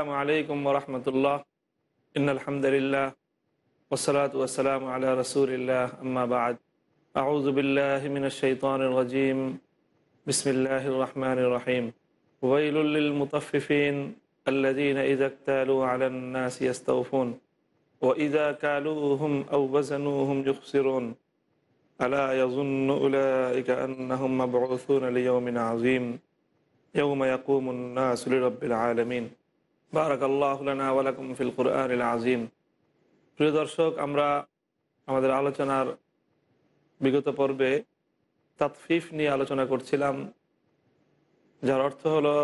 আসসালামু আলাইকুম রহমতুল্লাহ أما بعد ওসলাত ওসালাম আল্লাহ রসুলিল্লাহ আম্মাবাদ بسم বিসমিল্লাহ রহমান রহিম ويل মুতাফিফিন الذين إذا اكتالوا على الناس يستوفون وإذا كالوهم أو وزنوهم يخسرون ألا يظن أولئك أنهم مبعوثون ليوم عظيم يوم يقوم الناس لرب العالمين ফিল কুরআন আজিম প্রিয় দর্শক আমরা আমাদের আলোচনার বিগত পর্বে তাতফিফ নিয়ে আলোচনা করছিলাম যার অর্থ হলো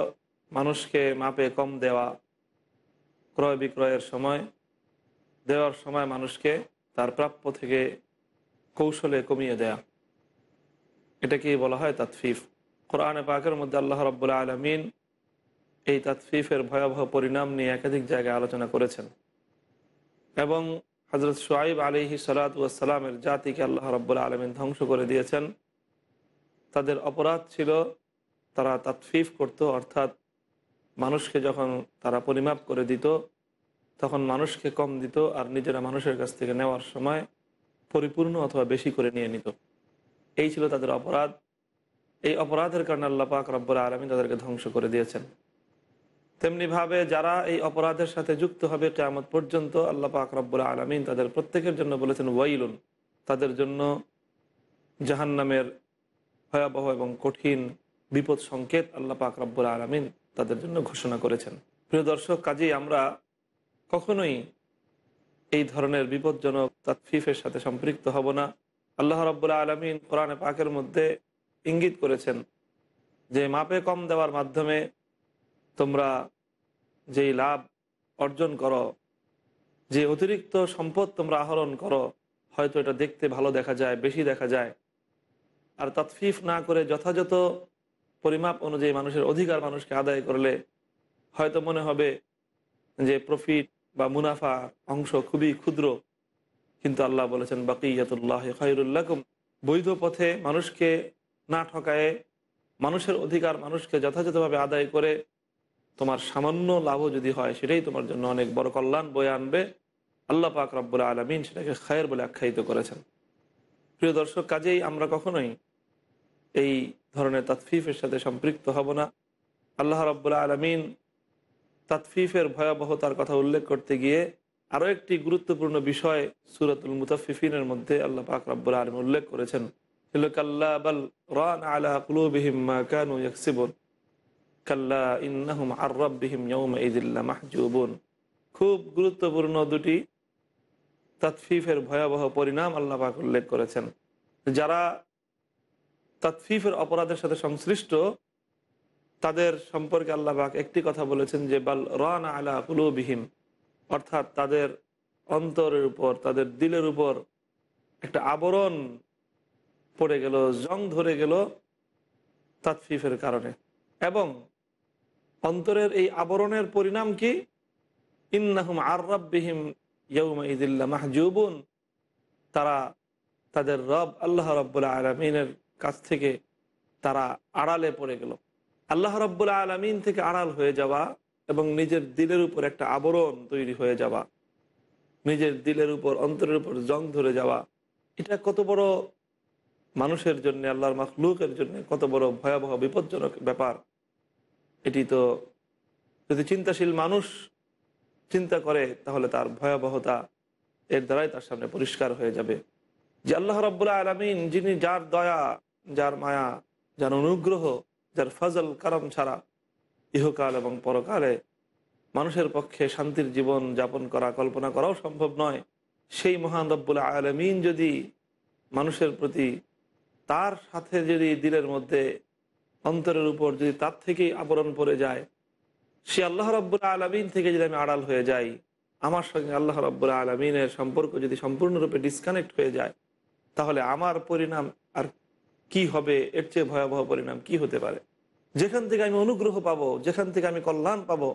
মানুষকে মাপে কম দেওয়া ক্রয় বিক্রয়ের সময় দেওয়ার সময় মানুষকে তার প্রাপ্য থেকে কৌশলে কমিয়ে দেয়া এটাকেই বলা হয় তাতফিফ কোরআনে পাকের মধ্যে আল্লাহ রব্বুল আলমিন এই তাৎফিফের ভয়াবহ পরিণাম নিয়ে একাধিক জায়গায় আলোচনা করেছেন এবং হজরত সোয়াইব আলিহি সালাত সালামের জাতিকে আল্লাহ রব্বুল আলমিন ধ্বংস করে দিয়েছেন তাদের অপরাধ ছিল তারা তাৎফিফ করত অর্থাৎ মানুষকে যখন তারা পরিমাপ করে দিত তখন মানুষকে কম দিত আর নিজেরা মানুষের কাছ থেকে নেওয়ার সময় পরিপূর্ণ অথবা বেশি করে নিয়ে নিত এই ছিল তাদের অপরাধ এই অপরাধের কারণে আল্লাপাক পাক রব্বুল আলমী তাদেরকে ধ্বংস করে দিয়েছেন তেমনিভাবে যারা এই অপরাধের সাথে যুক্ত হবে কেয়ামত পর্যন্ত আল্লাহ পাক রব্বুল আলমিন তাদের প্রত্যেকের জন্য বলেছেন ওয়াইলুন তাদের জন্য জাহান্নামের ভয়াবহ এবং কঠিন বিপদ সংকেত আল্লাহ পাক রব্বুল আলমিন তাদের জন্য ঘোষণা করেছেন প্রিয় দর্শক কাজেই আমরা কখনোই এই ধরনের বিপজ্জনক তাৎফিফের সাথে সম্পৃক্ত হব না আল্লাহ রব্বুল্লা আলমিন কোরআনে পাকের মধ্যে ইঙ্গিত করেছেন যে মাপে কম দেওয়ার মাধ্যমে তোমরা যেই লাভ অর্জন করো যে অতিরিক্ত সম্পদ তোমরা আহরণ করো হয়তো এটা দেখতে ভালো দেখা যায় বেশি দেখা যায় আর তৎফিফ না করে যথাযথ পরিমাপ অনুযায়ী মানুষের অধিকার মানুষকে আদায় করলে হয়তো মনে হবে যে প্রফিট বা মুনাফা অংশ খুবই ক্ষুদ্র কিন্তু আল্লাহ বলেছেন বাকি ইয়াতুল্লাহ খৈরুল্লাকুম বৈধ পথে মানুষকে না ঠকায়ে মানুষের অধিকার মানুষকে যথাযথভাবে আদায় করে তোমার সামান্য লাভও যদি হয় সেটাই তোমার জন্য অনেক বড় কল্যাণ বয়ে আনবে আল্লাহ পাক রব্বুল আলমিন সেটাকে খায়ের বলে আখ্যায়িত করেছেন প্রিয় দর্শক কাজেই আমরা কখনোই এই ধরনের তৎফিফের সাথে সম্পৃক্ত হব না আল্লাহ রব্বুল্লা আলমিন তৎফিফের ভয়াবহতার কথা উল্লেখ করতে গিয়ে আরও একটি গুরুত্বপূর্ণ বিষয় সুরাতুল মুতাফিফিনের মধ্যে আল্লাহ পাক রব্বুল আলম উল্লেখ করেছেন রান কাল্লা খুব গুরুত্বপূর্ণ দুটি তৎফিফের ভয়াবহ পরিণাম আল্লাহ পাক উল্লেখ করেছেন যারা তৎফিফের অপরাধের সাথে সংশ্লিষ্ট তাদের সম্পর্কে আল্লাহ পাক একটি কথা বলেছেন যে বাল রান আলা কুলুবিহিম অর্থাৎ তাদের অন্তরের উপর তাদের দিলের উপর একটা আবরণ পড়ে গেল জং ধরে গেল তৎফিফের কারণে এবং অন্তরের এই আবরণের পরিণাম কি ইন্নাহুম আর রব্বিহিম ইয়ুমা মাহজুবুন তারা তাদের রব আল্লাহ রব্বুল্লা আলমিনের কাছ থেকে তারা আড়ালে পড়ে গেল আল্লাহ রব্বুল্লা আলমিন থেকে আড়াল হয়ে যাওয়া এবং নিজের দিলের উপর একটা আবরণ তৈরি হয়ে যাওয়া নিজের দিলের উপর অন্তরের উপর জং ধরে যাওয়া এটা কত বড় মানুষের জন্য আল্লাহর মখলুকের জন্য কত বড় ভয়াবহ বিপজ্জনক ব্যাপার এটি তো যদি চিন্তাশীল মানুষ চিন্তা করে তাহলে তার ভয়াবহতা এর দ্বারাই তার সামনে পরিষ্কার হয়ে যাবে যে আল্লাহ রব্বুল্লা আলমিন যিনি যার দয়া যার মায়া যার অনুগ্রহ যার ফজল কারম ছাড়া ইহকাল এবং পরকালে মানুষের পক্ষে শান্তির জীবন যাপন করা কল্পনা করাও সম্ভব নয় সেই মহান রব্বুল আলমিন যদি মানুষের প্রতি তার সাথে যদি দিলের মধ্যে অন্তরের উপর যদি তার থেকেই আবরণ পড়ে যায় সে আল্লাহ রব্বুল্লা আলমিন থেকে যদি আমি আড়াল হয়ে যাই আমার সঙ্গে আল্লাহ রব্বুল্লা আলমিনের সম্পর্ক যদি সম্পূর্ণরূপে ডিসকানেক্ট হয়ে যায় তাহলে আমার পরিণাম আর কি হবে এর চেয়ে ভয়াবহ পরিণাম কি হতে পারে যেখান থেকে আমি অনুগ্রহ পাব যেখান থেকে আমি কল্যাণ পাবো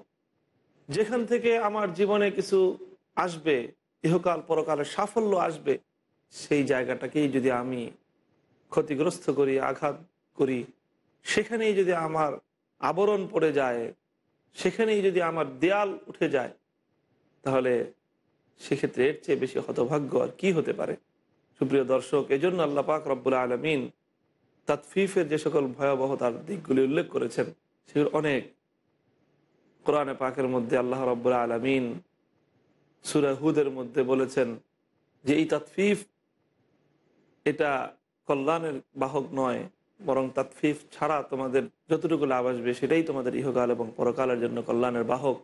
যেখান থেকে আমার জীবনে কিছু আসবে ইহকাল পরকালের সাফল্য আসবে সেই জায়গাটাকেই যদি আমি ক্ষতিগ্রস্ত করি আঘাত করি সেখানেই যদি আমার আবরণ পড়ে যায় সেখানেই যদি আমার দেয়াল উঠে যায় তাহলে সেক্ষেত্রে এর চেয়ে বেশি হতভাগ্য আর কি হতে পারে সুপ্রিয় দর্শক এজন্য আল্লাহ পাক রব্বুল আলমিন তাৎফিফের যে সকল ভয়াবহতার দিকগুলি উল্লেখ করেছেন সেগুলো অনেক কোরআনে পাকের মধ্যে আল্লাহ রব্বুল আলমিন সুরাহুদের মধ্যে বলেছেন যে এই তাৎফিফ এটা কল্যাণের বাহক নয় বরং তাৎফিফ ছাড়া তোমাদের যতটুকু লাভ আসবে সেটাই তোমাদের ইহকাল এবং পরকালের জন্য কল্যাণের বাহক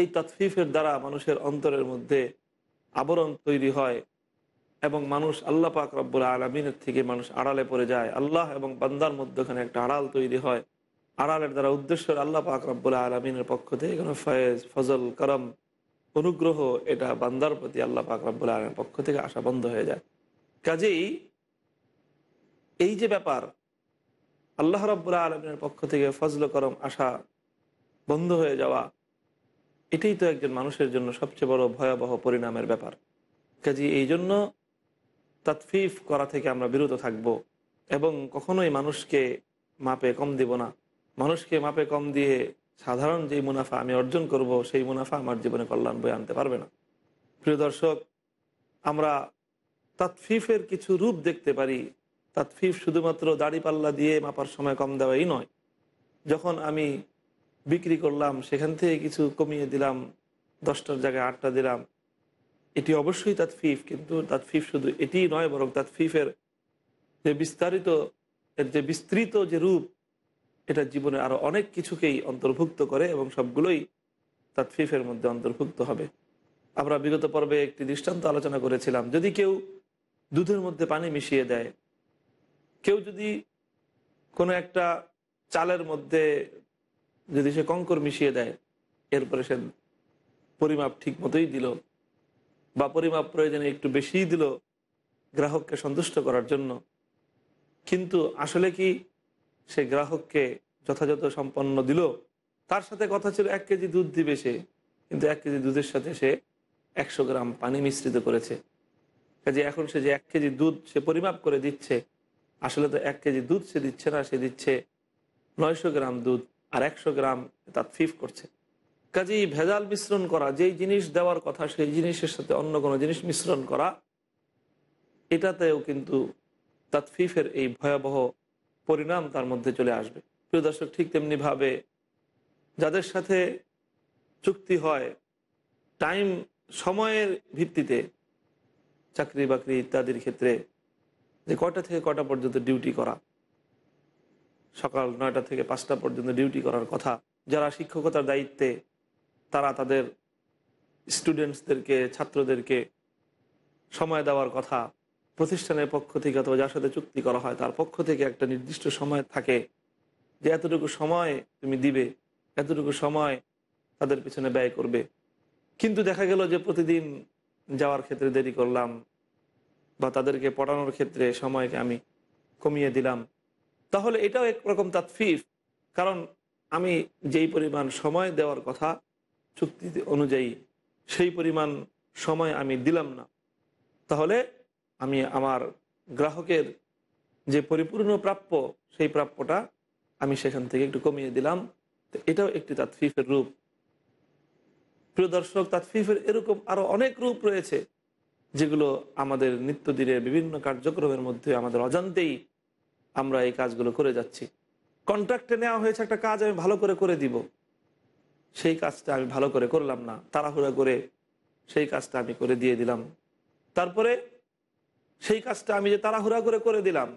এই তাৎফিফের দ্বারা মানুষের অন্তরের মধ্যে আবরণ তৈরি হয় এবং মানুষ আল্লাহ পাক রব্বুল আলমিনের থেকে মানুষ আড়ালে পড়ে যায় আল্লাহ এবং বান্দার মধ্যখানে একটা আড়াল তৈরি হয় আড়ালের দ্বারা উদ্দেশ্য আল্লাহ পাক রব্বুল আলমিনের পক্ষ থেকে কোনো ফয়েজ ফজল করম অনুগ্রহ এটা বান্দার প্রতি আল্লাহ পাক রব্বুল আলমের পক্ষ থেকে আসা বন্ধ হয়ে যায় কাজেই এই যে ব্যাপার আল্লাহ রব্বুল্লা আলমিনের পক্ষ থেকে ফজল করম আসা বন্ধ হয়ে যাওয়া এটাই তো একজন মানুষের জন্য সবচেয়ে বড় ভয়াবহ পরিণামের ব্যাপার কাজে এই জন্য তৎফিফ করা থেকে আমরা বিরত থাকব এবং কখনোই মানুষকে মাপে কম দিব না মানুষকে মাপে কম দিয়ে সাধারণ যে মুনাফা আমি অর্জন করব সেই মুনাফা আমার জীবনে কল্যাণ বয়ে আনতে পারবে না প্রিয় দর্শক আমরা তৎফিফের কিছু রূপ দেখতে পারি তাৎফিফ শুধুমাত্র দাড়িপাল্লা দিয়ে মাপার সময় কম দেওয়াই নয় যখন আমি বিক্রি করলাম সেখান থেকে কিছু কমিয়ে দিলাম দশটার জায়গায় আটটা দিলাম এটি অবশ্যই ফিফ কিন্তু ফিফ শুধু এটিই নয় বরং ফিফের যে বিস্তারিত এর যে বিস্তৃত যে রূপ এটা জীবনে আরও অনেক কিছুকেই অন্তর্ভুক্ত করে এবং সবগুলোই ফিফের মধ্যে অন্তর্ভুক্ত হবে আমরা বিগত পর্বে একটি দৃষ্টান্ত আলোচনা করেছিলাম যদি কেউ দুধের মধ্যে পানি মিশিয়ে দেয় কেউ যদি কোনো একটা চালের মধ্যে যদি সে কঙ্কর মিশিয়ে দেয় এরপরে সে পরিমাপ ঠিক মতোই দিল বা পরিমাপ প্রয়োজনে একটু বেশিই দিল গ্রাহককে সন্তুষ্ট করার জন্য কিন্তু আসলে কি সে গ্রাহককে যথাযথ সম্পন্ন দিল তার সাথে কথা ছিল এক কেজি দুধ দিবে সে কিন্তু এক কেজি দুধের সাথে সে একশো গ্রাম পানি মিশ্রিত করেছে কাজে এখন সে যে এক কেজি দুধ সে পরিমাপ করে দিচ্ছে আসলে তো এক কেজি দুধ সে দিচ্ছে না সে দিচ্ছে নয়শো গ্রাম দুধ আর একশো গ্রাম তাৎফিফ করছে কাজেই ভেজাল মিশ্রণ করা যেই জিনিস দেওয়ার কথা সেই জিনিসের সাথে অন্য কোনো জিনিস মিশ্রণ করা এটাতেও কিন্তু তাৎফিফের এই ভয়াবহ পরিণাম তার মধ্যে চলে আসবে প্রিয় দর্শক ঠিক তেমনিভাবে যাদের সাথে চুক্তি হয় টাইম সময়ের ভিত্তিতে চাকরি বাকরি ইত্যাদির ক্ষেত্রে যে কয়টা থেকে কটা পর্যন্ত ডিউটি করা সকাল নয়টা থেকে পাঁচটা পর্যন্ত ডিউটি করার কথা যারা শিক্ষকতার দায়িত্বে তারা তাদের স্টুডেন্টসদেরকে ছাত্রদেরকে সময় দেওয়ার কথা প্রতিষ্ঠানের পক্ষ থেকে অথবা যার সাথে চুক্তি করা হয় তার পক্ষ থেকে একটা নির্দিষ্ট সময় থাকে যে এতটুকু সময় তুমি দিবে এতটুকু সময় তাদের পিছনে ব্যয় করবে কিন্তু দেখা গেল যে প্রতিদিন যাওয়ার ক্ষেত্রে দেরি করলাম বা তাদেরকে পড়ানোর ক্ষেত্রে সময়কে আমি কমিয়ে দিলাম তাহলে এটাও একরকম তাৎফিফ কারণ আমি যেই পরিমাণ সময় দেওয়ার কথা চুক্তি অনুযায়ী সেই পরিমাণ সময় আমি দিলাম না তাহলে আমি আমার গ্রাহকের যে পরিপূর্ণ প্রাপ্য সেই প্রাপ্যটা আমি সেখান থেকে একটু কমিয়ে দিলাম তো এটাও একটি তাৎফিফের রূপ প্রিয় দর্শক তাৎফিফের এরকম আরও অনেক রূপ রয়েছে যেগুলো আমাদের নিত্যদিনের বিভিন্ন কার্যক্রমের মধ্যে আমাদের অজান্তেই আমরা এই কাজগুলো করে যাচ্ছি কন্ট্রাক্টে নেওয়া হয়েছে একটা কাজ আমি ভালো করে করে দিব সেই কাজটা আমি ভালো করে করলাম না তাড়াহুড়া করে সেই কাজটা আমি করে দিয়ে দিলাম তারপরে সেই কাজটা আমি যে তাড়াহুড়া করে করে দিলাম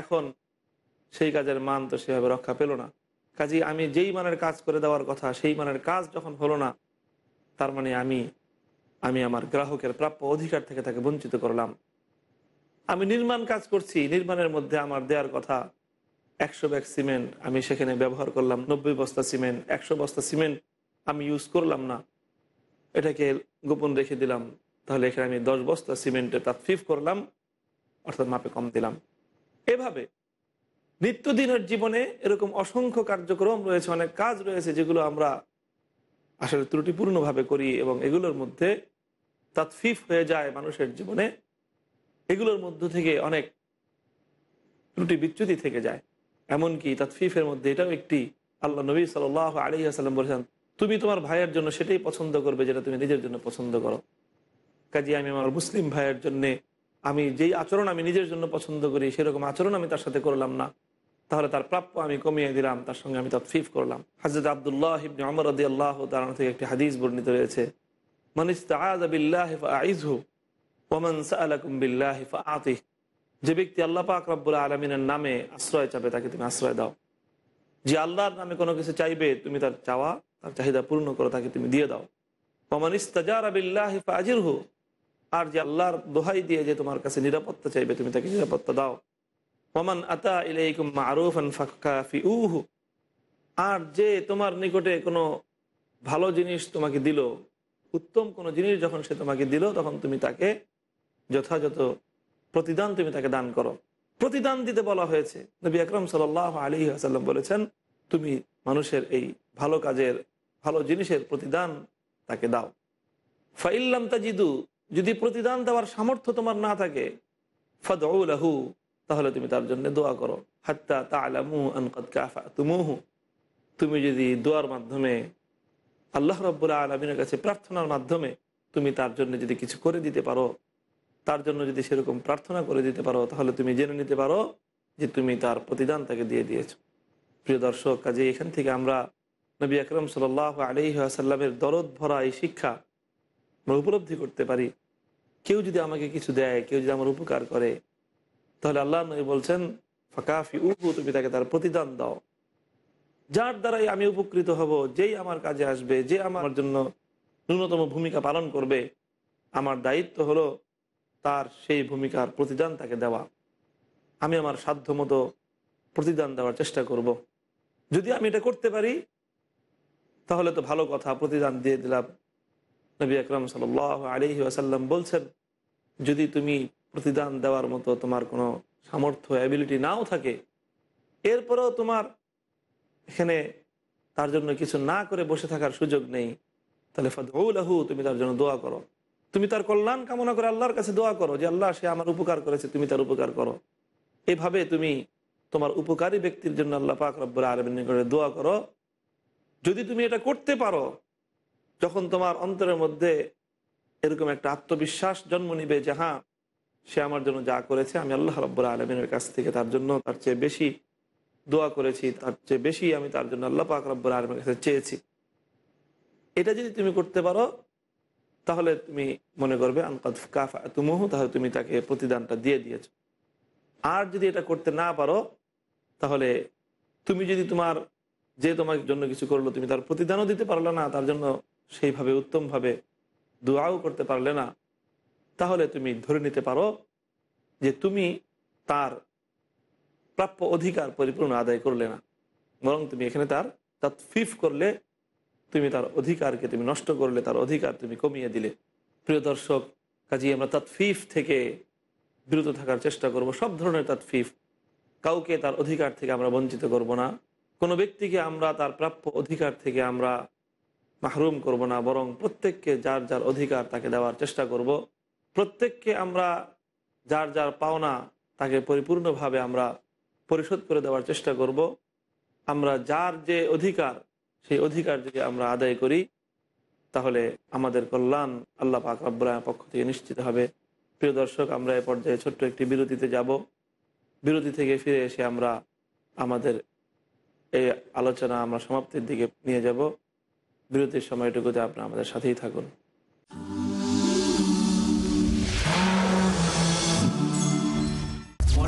এখন সেই কাজের মান তো সেভাবে রক্ষা পেল না কাজে আমি যেই মানের কাজ করে দেওয়ার কথা সেই মানের কাজ যখন হলো না তার মানে আমি আমি আমার গ্রাহকের প্রাপ্য অধিকার থেকে তাকে বঞ্চিত করলাম আমি নির্মাণ কাজ করছি নির্মাণের মধ্যে আমার দেওয়ার কথা একশো ব্যাগ সিমেন্ট আমি সেখানে ব্যবহার করলাম নব্বই বস্তা সিমেন্ট একশো বস্তা সিমেন্ট আমি ইউজ করলাম না এটাকে গোপন রেখে দিলাম তাহলে এখানে আমি দশ বস্তা সিমেন্টে ফিফ করলাম অর্থাৎ মাপে কম দিলাম এভাবে নিত্যদিনের জীবনে এরকম অসংখ্য কার্যক্রম রয়েছে অনেক কাজ রয়েছে যেগুলো আমরা আসলে ত্রুটিপূর্ণভাবে করি এবং এগুলোর মধ্যে তাৎফিফ হয়ে যায় মানুষের জীবনে এগুলোর মধ্য থেকে অনেক ত্রুটি বিচ্যুতি থেকে যায় এমনকি তাৎফিফের মধ্যে এটাও একটি আল্লাহ নবী সাল আলী আসাল্লাম বলেছেন তুমি তোমার ভাইয়ের জন্য সেটাই পছন্দ করবে যেটা তুমি নিজের জন্য পছন্দ করো কাজে আমি আমার মুসলিম ভাইয়ের জন্যে আমি যেই আচরণ আমি নিজের জন্য পছন্দ করি সেরকম আচরণ আমি তার সাথে করলাম না তাহলে তার প্রাপ্য আমি কমিয়ে দিলাম তার সঙ্গে আমি তৎফিফ করলাম হাজরত আবদুল্লাহ ইবনে আমর আদি আল্লাহ দাঁড়ানো থেকে একটি হাদিস বর্ণিত রয়েছে মানিস আতিহ যে ব্যক্তি আল্লাহ পাক রব্বুল আলমিনের নামে আশ্রয় চাবে তাকে তুমি আশ্রয় দাও যে আল্লাহর নামে কোনো কিছু চাইবে তুমি তার চাওয়া তার চাহিদা পূর্ণ করো তাকে তুমি দিয়ে দাও ওমান ইস্তাজার আবিল্লাহ আজির হু আর যে আল্লাহর দোহাই দিয়ে যে তোমার কাছে নিরাপত্তা চাইবে তুমি তাকে নিরাপত্তা দাও ওমান আতা ইলাইকুম মারুফ ফাক্কাফি আর যে তোমার নিকটে কোনো ভালো জিনিস তোমাকে দিল উত্তম কোনো জিনিস যখন সে তোমাকে দিল তখন তুমি তাকে যথাযথ প্রতিদান তুমি তাকে দান করো প্রতিদান দিতে বলা হয়েছে নবী আকরম সাল আলী আসাল্লাম বলেছেন তুমি মানুষের এই ভালো কাজের ভালো জিনিসের প্রতিদান তাকে দাও ফাইল্লাম তাজিদু যদি প্রতিদান দেওয়ার সামর্থ্য তোমার না থাকে ফদ লাহু তাহলে তুমি তার জন্য দোয়া করো হাত্তা তা আলামু আনকদ কাফা তুমুহু তুমি যদি দোয়ার মাধ্যমে আল্লাহ রব্বুল্লা আলমিনের কাছে প্রার্থনার মাধ্যমে তুমি তার জন্য যদি কিছু করে দিতে পারো তার জন্য যদি সেরকম প্রার্থনা করে দিতে পারো তাহলে তুমি জেনে নিতে পারো যে তুমি তার প্রতিদান তাকে দিয়ে দিয়েছ প্রিয় দর্শক কাজে এখান থেকে আমরা নবী আকরম সাল আলি আসাল্লামের দরদ ভরা এই শিক্ষা আমরা উপলব্ধি করতে পারি কেউ যদি আমাকে কিছু দেয় কেউ যদি আমার উপকার করে তাহলে আল্লাহ নবী বলছেন ফাঁকাফি উহু তুমি তাকে তার প্রতিদান দাও যার দ্বারাই আমি উপকৃত হব যেই আমার কাজে আসবে যে আমার জন্য ন্যূনতম ভূমিকা পালন করবে আমার দায়িত্ব হলো তার সেই ভূমিকার প্রতিদান তাকে দেওয়া আমি আমার সাধ্যমতো প্রতিদান দেওয়ার চেষ্টা করব। যদি আমি এটা করতে পারি তাহলে তো ভালো কথা প্রতিদান দিয়ে দিলাম নবী আকরম সাল আলি আসাল্লাম বলছেন যদি তুমি প্রতিদান দেওয়ার মতো তোমার কোনো সামর্থ্য অ্যাবিলিটি নাও থাকে এরপরেও তোমার এখানে তার জন্য কিছু না করে বসে থাকার সুযোগ নেই তাহলে ফাদহু তুমি তার জন্য দোয়া করো তুমি তার কল্যাণ কামনা করে আল্লাহর কাছে দোয়া করো যে আল্লাহ সে আমার উপকার করেছে তুমি তার উপকার করো এভাবে তুমি তোমার উপকারী ব্যক্তির জন্য আল্লাহ পাক রব্বর আলমিন করে দোয়া করো যদি তুমি এটা করতে পারো যখন তোমার অন্তরের মধ্যে এরকম একটা আত্মবিশ্বাস জন্ম নিবে যে হ্যাঁ সে আমার জন্য যা করেছে আমি আল্লাহ রব্বর আলমিনের কাছ থেকে তার জন্য তার চেয়ে বেশি দোয়া করেছি তার চেয়ে বেশি আমি তার জন্য আল্লাহ পাক রব্বর আলমের কাছে চেয়েছি এটা যদি তুমি করতে পারো তাহলে তুমি মনে করবে আনকাদ কাফা তাহলে তুমি তাকে প্রতিদানটা দিয়ে দিয়েছ আর যদি এটা করতে না পারো তাহলে তুমি যদি তোমার যে তোমার জন্য কিছু করলো তুমি তার প্রতিদানও দিতে পারলে না তার জন্য সেইভাবে উত্তমভাবে দোয়াও করতে পারলে না তাহলে তুমি ধরে নিতে পারো যে তুমি তার প্রাপ্য অধিকার পরিপূর্ণ আদায় করলে না বরং তুমি এখানে তার ফিফ করলে তুমি তার অধিকারকে তুমি নষ্ট করলে তার অধিকার তুমি কমিয়ে দিলে প্রিয় দর্শক কাজেই আমরা ফিফ থেকে বিরত থাকার চেষ্টা করব সব ধরনের ফিফ কাউকে তার অধিকার থেকে আমরা বঞ্চিত করব না কোনো ব্যক্তিকে আমরা তার প্রাপ্য অধিকার থেকে আমরা মাহরুম করব না বরং প্রত্যেককে যার যার অধিকার তাকে দেওয়ার চেষ্টা করব প্রত্যেককে আমরা যার যার পাওনা তাকে পরিপূর্ণভাবে আমরা পরিশোধ করে দেওয়ার চেষ্টা করব আমরা যার যে অধিকার সেই অধিকার যদি আমরা আদায় করি তাহলে আমাদের কল্যাণ আল্লাহ পাক আব্রাহ পক্ষ থেকে নিশ্চিত হবে প্রিয় দর্শক আমরা এ পর্যায়ে ছোট্ট একটি বিরতিতে যাব বিরতি থেকে ফিরে এসে আমরা আমাদের এই আলোচনা আমরা সমাপ্তির দিকে নিয়ে যাব বিরতির সময়টুকুতে আপনারা আমাদের সাথেই থাকুন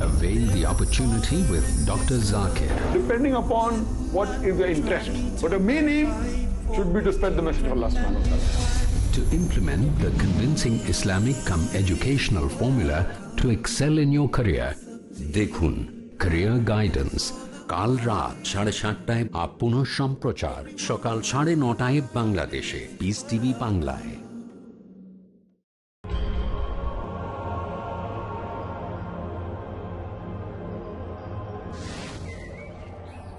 Avail the opportunity with Dr. Zakir. Depending upon what is your interest. But the main aim should be to spread the message of Allah subhanahu wa ta'ala. To implement the convincing Islamic come educational formula to excel in your career. Dekhun career guidance কাল রাত সাড়ে সাতটায় up সম্প্রচার সকাল সাড়ে নটায় বাংলাদেশে piece TV বাংলায়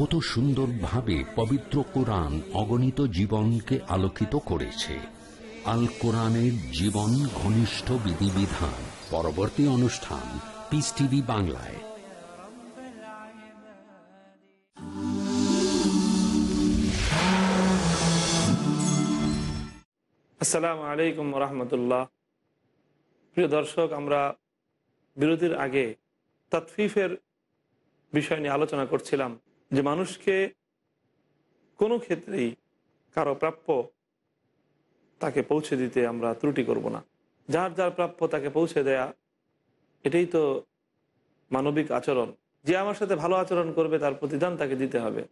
কত সুন্দরভাবে পবিত্র কোরআন অগণিত জীবনকে আলোকিত করেছে আল কোরআনের জীবন ঘনিষ্ঠ বিধিবিধান পরবর্তী অনুষ্ঠান পিস টিভি বাংলায় আসসালামু আলাইকুম রহমতুল্লাহ প্রিয় দর্শক আমরা বিরতির আগে তাৎফিফের বিষয় নিয়ে আলোচনা করছিলাম যে মানুষকে কোনো ক্ষেত্রেই কারো প্রাপ্য তাকে পৌঁছে দিতে আমরা ত্রুটি করব না যার যার প্রাপ্য তাকে পৌঁছে দেয়া এটাই তো মানবিক আচরণ যে আমার সাথে ভালো আচরণ করবে তার প্রতিদান তাকে দিতে হবে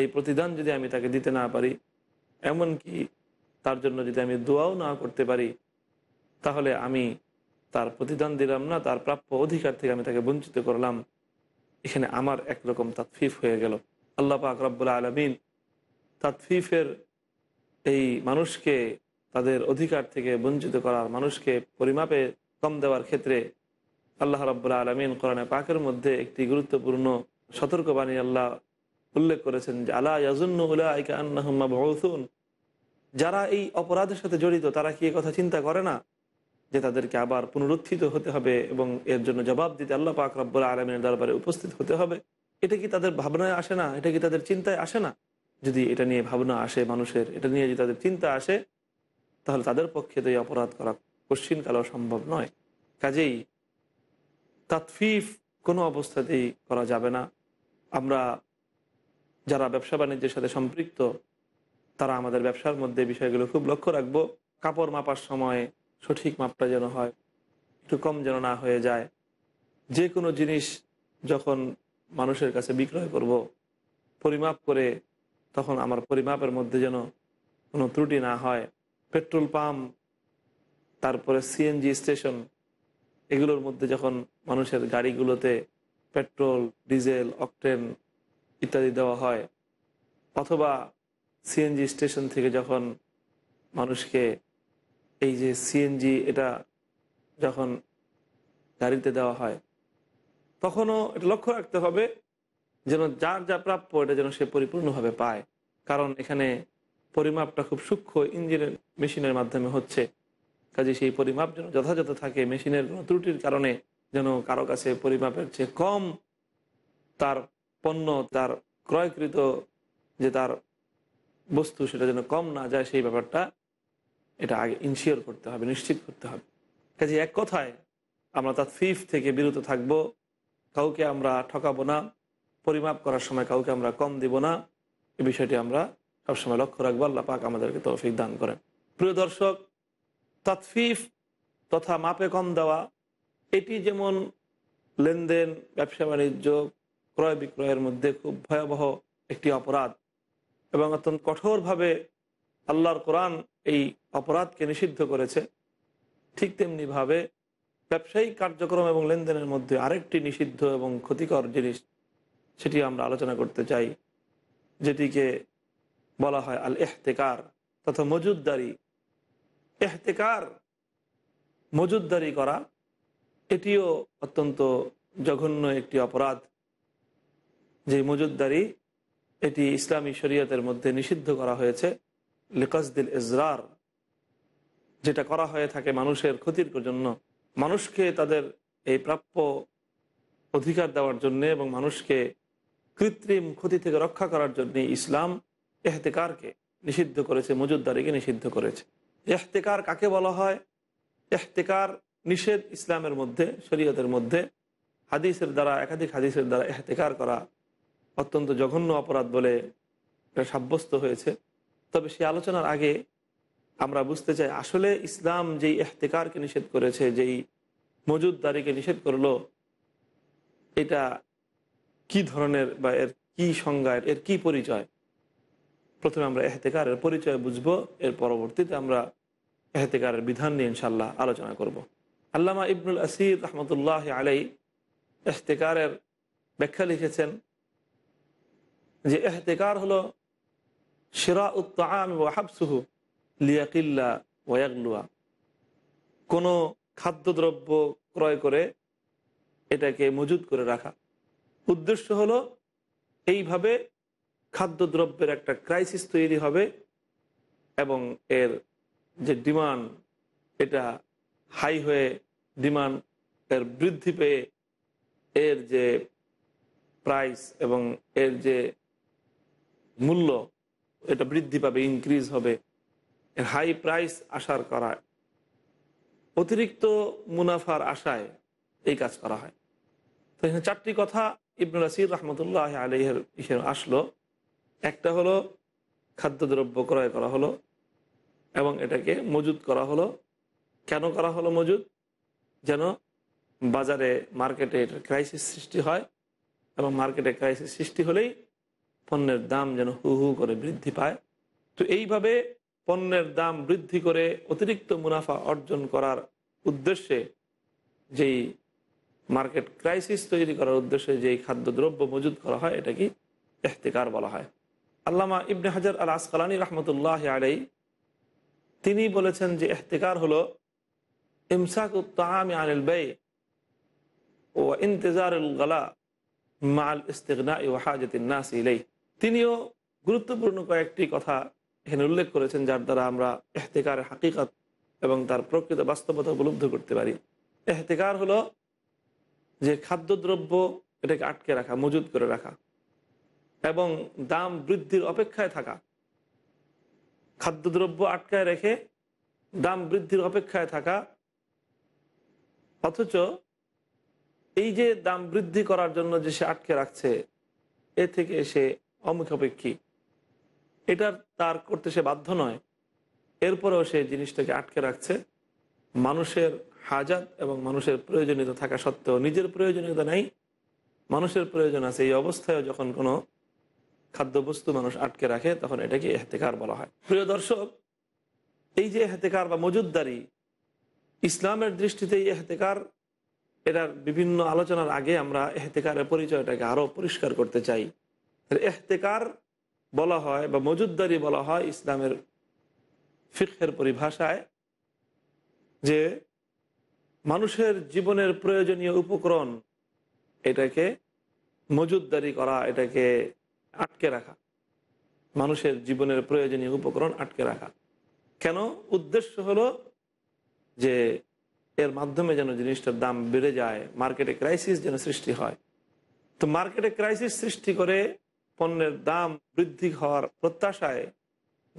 এই প্রতিদান যদি আমি তাকে দিতে না পারি এমন কি তার জন্য যদি আমি দোয়াও না করতে পারি তাহলে আমি তার প্রতিদান দিলাম না তার প্রাপ্য অধিকার থেকে আমি তাকে বঞ্চিত করলাম এখানে আমার একরকম তাৎফিফ হয়ে গেল আল্লাহ পাক রব্বুল আলমিন তাৎফিফের এই মানুষকে তাদের অধিকার থেকে বঞ্চিত করার মানুষকে পরিমাপে কম দেওয়ার ক্ষেত্রে আল্লাহ রব্বুল্লা আলমিন কোরআনে পাকের মধ্যে একটি গুরুত্বপূর্ণ সতর্কবাণী আল্লাহ উল্লেখ করেছেন যে আলা ইয়াজুন্ন উল্লাহ যারা এই অপরাধের সাথে জড়িত তারা কি কথা চিন্তা করে না যে তাদেরকে আবার পুনরুত্থিত হতে হবে এবং এর জন্য জবাব দিতে আল্লাহ পাক রব্বুল আলমিনের দরবারে উপস্থিত হতে হবে এটা কি তাদের ভাবনায় আসে না এটা কি তাদের চিন্তায় আসে না যদি এটা নিয়ে ভাবনা আসে মানুষের এটা নিয়ে যদি তাদের চিন্তা আসে তাহলে তাদের পক্ষে তো এই অপরাধ করা কশ্চিন কালেও সম্ভব নয় কাজেই তাৎফিফ কোনো অবস্থাতেই করা যাবে না আমরা যারা ব্যবসা বাণিজ্যের সাথে সম্পৃক্ত তারা আমাদের ব্যবসার মধ্যে বিষয়গুলো খুব লক্ষ্য রাখবো কাপড় মাপার সময় সঠিক মাপটা যেন হয় একটু কম যেন না হয়ে যায় যে কোনো জিনিস যখন মানুষের কাছে বিক্রয় করব পরিমাপ করে তখন আমার পরিমাপের মধ্যে যেন কোনো ত্রুটি না হয় পেট্রোল পাম্প তারপরে সিএনজি স্টেশন এগুলোর মধ্যে যখন মানুষের গাড়িগুলোতে পেট্রোল ডিজেল অকটেন ইত্যাদি দেওয়া হয় অথবা সিএনজি স্টেশন থেকে যখন মানুষকে এই যে সিএনজি এটা যখন গাড়িতে দেওয়া হয় তখনও এটা লক্ষ্য রাখতে হবে যেন যার যা প্রাপ্য এটা যেন সে পরিপূর্ণভাবে পায় কারণ এখানে পরিমাপটা খুব সূক্ষ্ম ইঞ্জিনের মেশিনের মাধ্যমে হচ্ছে কাজে সেই পরিমাপ যেন যথাযথ থাকে মেশিনের কোনো ত্রুটির কারণে যেন কারো কাছে পরিমাপের চেয়ে কম তার পণ্য তার ক্রয়কৃত যে তার বস্তু সেটা যেন কম না যায় সেই ব্যাপারটা এটা আগে ইনশিওর করতে হবে নিশ্চিত করতে হবে কাজে এক কথায় আমরা তার ফিফ থেকে বিরত থাকব কাউকে আমরা ঠকাবো না পরিমাপ করার সময় কাউকে আমরা কম দিব না এ বিষয়টি আমরা সবসময় লক্ষ্য রাখবো আল্লাহ পাক আমাদেরকে তৌফিক দান করেন প্রিয় দর্শক তাৎফিফ তথা মাপে কম দেওয়া এটি যেমন লেনদেন ব্যবসা বাণিজ্য ক্রয় বিক্রয়ের মধ্যে খুব ভয়াবহ একটি অপরাধ এবং অত্যন্ত কঠোরভাবে আল্লাহর কোরআন এই অপরাধকে নিষিদ্ধ করেছে ঠিক তেমনিভাবে ব্যবসায়িক কার্যক্রম এবং লেনদেনের মধ্যে আরেকটি নিষিদ্ধ এবং ক্ষতিকর জিনিস সেটি আমরা আলোচনা করতে চাই যেটিকে বলা হয় আল এহতেকার তথা মজুদারি এহতেকার মজুদদারি করা এটিও অত্যন্ত জঘন্য একটি অপরাধ যে মজুদদারি এটি ইসলামী শরীয়তের মধ্যে নিষিদ্ধ করা হয়েছে লিকাজদিল ইজরার যেটা করা হয়ে থাকে মানুষের ক্ষতির জন্য মানুষকে তাদের এই প্রাপ্য অধিকার দেওয়ার জন্য এবং মানুষকে কৃত্রিম ক্ষতি থেকে রক্ষা করার জন্য ইসলাম এহতেকারকে নিষিদ্ধ করেছে মজুদ্দারিকে নিষিদ্ধ করেছে এহতেকার কাকে বলা হয় এহতেকার নিষেধ ইসলামের মধ্যে শরীয়তের মধ্যে হাদিসের দ্বারা একাধিক হাদিসের দ্বারা এহতেকার করা অত্যন্ত জঘন্য অপরাধ বলে এটা সাব্যস্ত হয়েছে তবে সে আলোচনার আগে আমরা বুঝতে চাই আসলে ইসলাম যেই এহতেকারকে নিষেধ করেছে যেই মজুদদারিকে নিষেধ করলো এটা কি ধরনের বা এর কি সংজ্ঞা এর কি পরিচয় প্রথমে আমরা এহতেকারের পরিচয় বুঝবো এর পরবর্তীতে আমরা এহতেকারের বিধান নিয়ে ইনশাল্লাহ আলোচনা করব। আল্লামা ইবনুল আসির রহমতুল্লাহ আলাই এহতেকারের ব্যাখ্যা লিখেছেন যে এহতেকার হলো সেরা উত্তান ও হাবসুহু লিয়াকিল্লা ওয়াগলুয়া কোনো খাদ্যদ্রব্য ক্রয় করে এটাকে মজুদ করে রাখা উদ্দেশ্য হলো এইভাবে খাদ্যদ্রব্যের একটা ক্রাইসিস তৈরি হবে এবং এর যে ডিমান্ড এটা হাই হয়ে ডিমান্ড এর বৃদ্ধি পেয়ে এর যে প্রাইস এবং এর যে মূল্য এটা বৃদ্ধি পাবে ইনক্রিজ হবে হাই প্রাইস আসার করা অতিরিক্ত মুনাফার আশায় এই কাজ করা হয় তো এখানে চারটি কথা ইবনুল রাসির রহমতুল্লাহ আলহের হিসেবে আসলো একটা হলো খাদ্যদ্রব্য ক্রয় করা হলো এবং এটাকে মজুদ করা হলো কেন করা হলো মজুদ যেন বাজারে মার্কেটে ক্রাইসিস সৃষ্টি হয় এবং মার্কেটে ক্রাইসিস সৃষ্টি হলেই পণ্যের দাম যেন হু হু করে বৃদ্ধি পায় তো এইভাবে পণ্যের দাম বৃদ্ধি করে অতিরিক্ত মুনাফা অর্জন করার উদ্দেশ্যে যেই মার্কেট ক্রাইসিস তৈরি করার উদ্দেশ্যে যেই খাদ্যদ্রব্য মজুদ করা হয় এটাকে এহতেকার বলা হয় আল্লামা ইবনে হাজার আল আসকালানি রহমতুল্লাহ আলাই তিনি বলেছেন যে এহতেকার হলো ইমসাক উত্তাহামি আনিল বে ও ইন্তেজারুল গলা মাল ইস্তেকনা ইহাজতিন নাসিলেই তিনিও গুরুত্বপূর্ণ কয়েকটি কথা এখানে উল্লেখ করেছেন যার দ্বারা আমরা এহতেকার হাকিকত এবং তার প্রকৃত বাস্তবতা উপলব্ধ করতে পারি এহতেকার হলো যে খাদ্যদ্রব্য এটাকে আটকে রাখা মজুদ করে রাখা এবং দাম বৃদ্ধির অপেক্ষায় থাকা খাদ্যদ্রব্য আটকায় রেখে দাম বৃদ্ধির অপেক্ষায় থাকা অথচ এই যে দাম বৃদ্ধি করার জন্য যে সে আটকে রাখছে এ থেকে সে অমুখাপেক্ষী এটা তার করতে সে বাধ্য নয় এরপরেও সে জিনিসটাকে আটকে রাখছে মানুষের হাজাত এবং মানুষের প্রয়োজনীয়তা থাকা সত্ত্বেও নিজের প্রয়োজনীয়তা নাই মানুষের প্রয়োজন আছে এই অবস্থায় যখন কোনো খাদ্যবস্তু মানুষ আটকে রাখে তখন এটাকে এহতেকার বলা হয় প্রিয় দর্শক এই যে এহতেকার বা মজুদদারি ইসলামের দৃষ্টিতে এই এহতেকার এটার বিভিন্ন আলোচনার আগে আমরা এহতেকারের পরিচয়টাকে আরও পরিষ্কার করতে চাই এহতেকার বলা হয় বা মজুদদারি বলা হয় ইসলামের ফিক্ষের পরিভাষায় যে মানুষের জীবনের প্রয়োজনীয় উপকরণ এটাকে মজুদদারি করা এটাকে আটকে রাখা মানুষের জীবনের প্রয়োজনীয় উপকরণ আটকে রাখা কেন উদ্দেশ্য হলো যে এর মাধ্যমে যেন জিনিসটার দাম বেড়ে যায় মার্কেটে ক্রাইসিস যেন সৃষ্টি হয় তো মার্কেটে ক্রাইসিস সৃষ্টি করে পণ্যের দাম বৃদ্ধি হওয়ার প্রত্যাশায়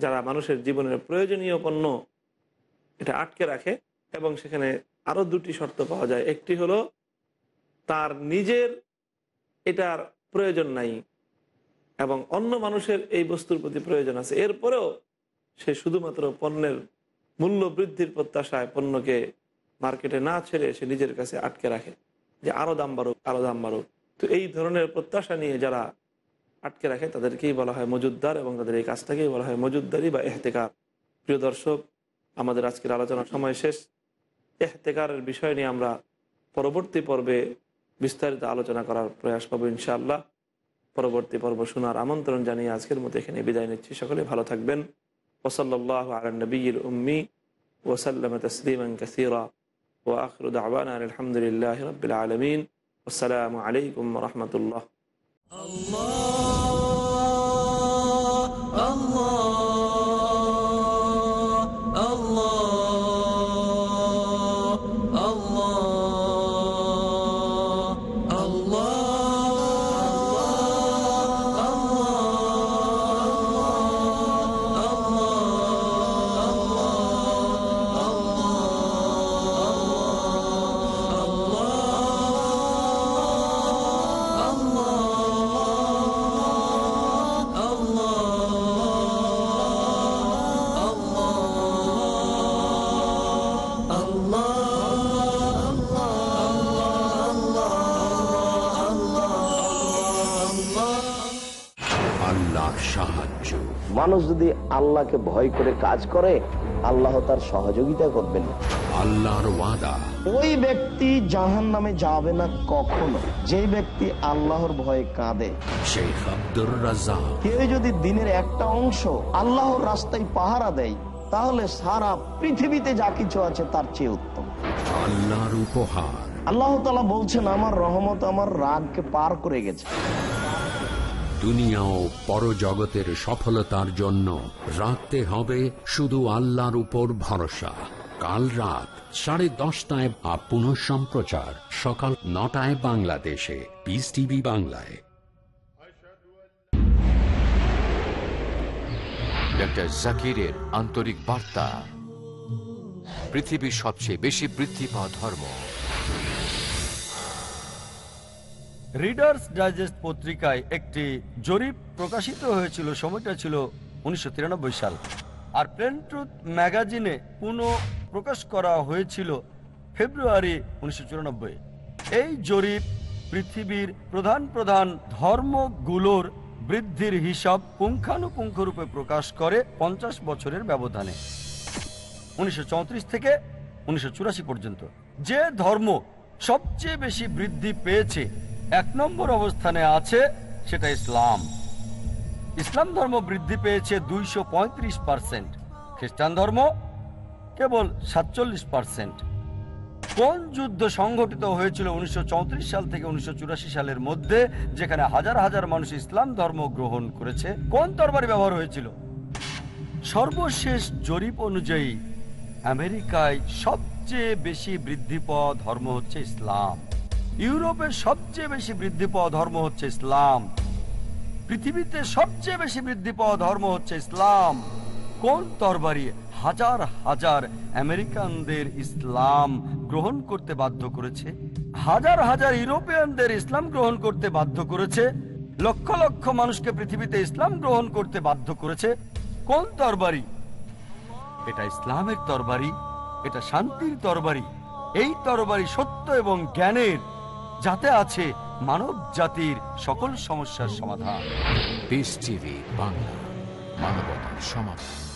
যারা মানুষের জীবনের প্রয়োজনীয় পণ্য এটা আটকে রাখে এবং সেখানে আরও দুটি শর্ত পাওয়া যায় একটি হলো তার নিজের এটার প্রয়োজন নাই এবং অন্য মানুষের এই বস্তুর প্রতি প্রয়োজন আছে এরপরেও সে শুধুমাত্র পণ্যের মূল্য বৃদ্ধির প্রত্যাশায় পণ্যকে মার্কেটে না ছেড়ে সে নিজের কাছে আটকে রাখে যে আরও দাম বাড়ুক আরও দাম বাড়ুক তো এই ধরনের প্রত্যাশা নিয়ে যারা আটকে রাখে তাদেরকেই বলা হয় মজুদ্দার এবং তাদের এই কাজটাকেই বলা হয় মজুদ্দারি বা এহতেকার প্রিয় দর্শক আমাদের আজকের আলোচনার সময় শেষ এহতেকারের বিষয় নিয়ে আমরা পরবর্তী পর্বে বিস্তারিত আলোচনা করার প্রয়াস পাবো ইনশাআল্লাহ পরবর্তী পর্ব শোনার আমন্ত্রণ জানিয়ে আজকের মতো এখানে বিদায় নিচ্ছি সকলে ভালো থাকবেন ওসল্লাহ আলনবীর উম্মি ওসাল্লাম তসলিমন কাসিরা ও আখরুদ আবান আলহামদুলিল্লাহ রবিল আলমিন আসসালামু আলাইকুম রহমতুল্লাহ Allah মানুষ যদি আল্লাহকে ভয় করে কাজ করে আল্লাহ তার সহযোগিতা করবেন আল্লাহর ওয়াদা ওই ব্যক্তি জাহান নামে যাবে না কখনো যে ব্যক্তি আল্লাহর ভয়ে কাঁদে শেখ আব্দুর রাজা কেউ যদি দিনের একটা অংশ আল্লাহর রাস্তায় পাহারা দেয় তাহলে সারা পৃথিবীতে যা কিছু আছে তার চেয়ে উত্তম আল্লাহর উপহার আল্লাহ তালা বলছেন আমার রহমত আমার রাগকে পার করে গেছে দুনিয়া ও পরজগতের সফলতার জন্য রাখতে হবে শুধু আল্লাহর উপর ভরসা কাল রাত সাড়ে দশটায় বা পুনঃ সম্প্রচার সকাল নটায় বাংলাদেশে পিস টিভি বাংলায় ডক্টর জাকিরের আন্তরিক বার্তা পৃথিবীর সবচেয়ে বেশি বৃদ্ধি পাওয়া ধর্ম রিডার্স ডাইজেস্ট পত্রিকায় একটি জরিপ প্রকাশিত হয়েছিল সময়টা ছিল উনিশশো সাল আর প্লেন ট্রুথ ম্যাগাজিনে পুনঃ প্রকাশ করা হয়েছিল ফেব্রুয়ারি উনিশশো এই জরিপ পৃথিবীর প্রধান প্রধান ধর্মগুলোর বৃদ্ধির হিসাব পুঙ্খানুপুঙ্খরূপে প্রকাশ করে পঞ্চাশ বছরের ব্যবধানে উনিশশো থেকে উনিশশো পর্যন্ত যে ধর্ম সবচেয়ে বেশি বৃদ্ধি পেয়েছে এক নম্বর অবস্থানে আছে সেটা ইসলাম ইসলাম ধর্ম বৃদ্ধি পেয়েছে দুইশো পঁয়ত্রিশ পার্সেন্ট খ্রিস্টান ধর্ম কেবল সাতচল্লিশ পার্সেন্ট কোন যুদ্ধ সংঘটিত হয়েছিল উনিশশো সাল থেকে উনিশশো সালের মধ্যে যেখানে হাজার হাজার মানুষ ইসলাম ধর্ম গ্রহণ করেছে কোন তরবারি ব্যবহার হয়েছিল সর্বশেষ জরিপ অনুযায়ী আমেরিকায় সবচেয়ে বেশি বৃদ্ধি পাওয়া ধর্ম হচ্ছে ইসলাম ইউরোপের সবচেয়ে বেশি বৃদ্ধি পাওয়া ধর্ম হচ্ছে ইসলাম পৃথিবীতে সবচেয়ে বেশি বৃদ্ধি পাওয়া ধর্ম হচ্ছে ইসলাম কোন তরবারি হাজার হাজার আমেরিকানদের ইসলাম গ্রহণ করতে বাধ্য করেছে হাজার হাজার ইউরোপিয়ানদের ইসলাম গ্রহণ করতে বাধ্য করেছে লক্ষ লক্ষ মানুষকে পৃথিবীতে ইসলাম গ্রহণ করতে বাধ্য করেছে কোন তরবারি এটা ইসলামের তরবারি এটা শান্তির তরবারি এই তরবারি সত্য এবং জ্ঞানের যাতে আছে মানব জাতির সকল সমস্যার সমাধান বাংলা মানবতার সমাধান